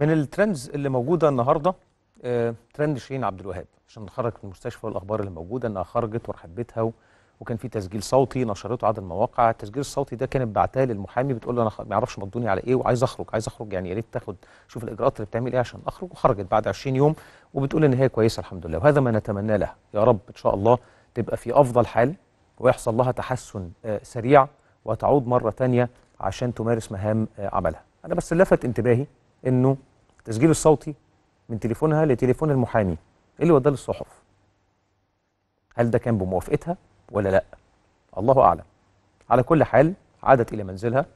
من الترندز اللي موجوده النهارده آه، ترند شيرين عبد الوهاب عشان نخرج في المستشفى والاخبار اللي موجوده انها خرجت ورحبتها و... وكان في تسجيل صوتي نشرته عدد المواقع التسجيل الصوتي ده كانت بعتاه للمحامي بتقول له انا خ... ما اعرفش مضوني على ايه وعايز اخرج عايز اخرج يعني يا ريت تاخد شوف الاجراءات اللي بتعمل ايه عشان اخرج وخرجت بعد 20 يوم وبتقول ان هي كويسه الحمد لله وهذا ما نتمنى لها يا رب ان شاء الله تبقى في افضل حال ويحصل لها تحسن آه، سريع وتعود مره ثانيه عشان تمارس مهام آه، عملها انا بس لفت انتباهي انه التسجيل الصوتي من تليفونها لتليفون المحامي اللي وداه للصحف هل ده كان بموافقتها ولا لا الله اعلم على كل حال عادت الى منزلها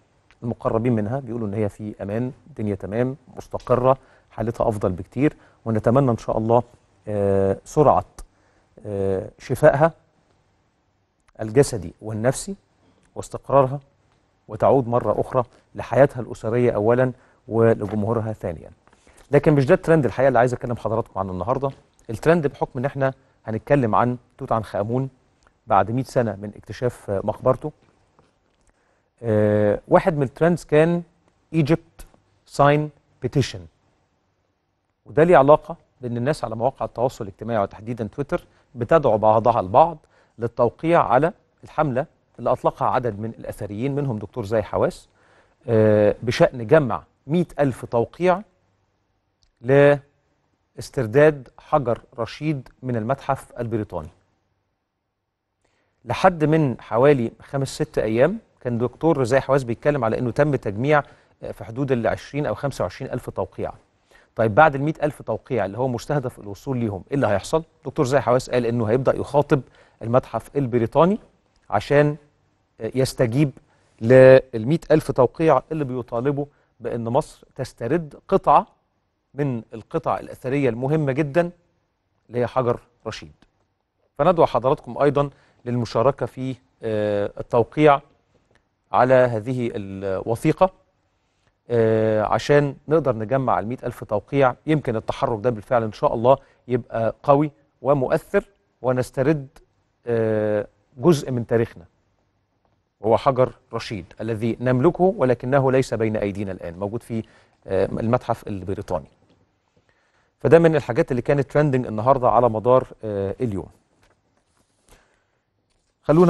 المقربين منها بيقولوا ان هي في امان الدنيا تمام مستقره حالتها افضل بكتير ونتمنى ان شاء الله آه، سرعه آه، شفائها الجسدي والنفسي واستقرارها وتعود مره اخرى لحياتها الاسريه اولا ولجمهورها ثانيا لكن مش ده الترند الحقيقه اللي عايز اتكلم حضراتكم عنه النهارده الترند بحكم ان احنا هنتكلم عن توت عنخ امون بعد 100 سنه من اكتشاف مقبرته أه واحد من الترندز كان ايجيبت ساين بيتيشن وده ليه علاقه بان الناس على مواقع التواصل الاجتماعي وتحديدا تويتر بتدعو بعضها البعض للتوقيع على الحمله اللي اطلقها عدد من الاثريين منهم دكتور زي حواس أه بشان جمع مئة ألف توقيع لاسترداد حجر رشيد من المتحف البريطاني لحد من حوالي خمس ست أيام كان دكتور رزاي حواس بيتكلم على أنه تم تجميع في حدود ال 20 أو 25 ألف توقيع طيب بعد ال 100 ألف توقيع اللي هو مستهدف الوصول ليهم إيه اللي هيحصل؟ دكتور رزاي حواس قال أنه هيبدأ يخاطب المتحف البريطاني عشان يستجيب لل 100 ألف توقيع اللي بيطالبه بأن مصر تسترد قطعة من القطع الأثرية المهمة جدا اللي هي حجر رشيد فندعو حضراتكم أيضا للمشاركة في آه، التوقيع على هذه الوثيقة آه، عشان نقدر نجمع المئة ألف توقيع يمكن التحرك ده بالفعل إن شاء الله يبقى قوي ومؤثر ونسترد آه، جزء من تاريخنا وهو حجر رشيد الذي نملكه ولكنه ليس بين أيدينا الآن موجود في آه، المتحف البريطاني فده من الحاجات اللي كانت ترندنج النهاردة على مدار آه، اليوم خلونا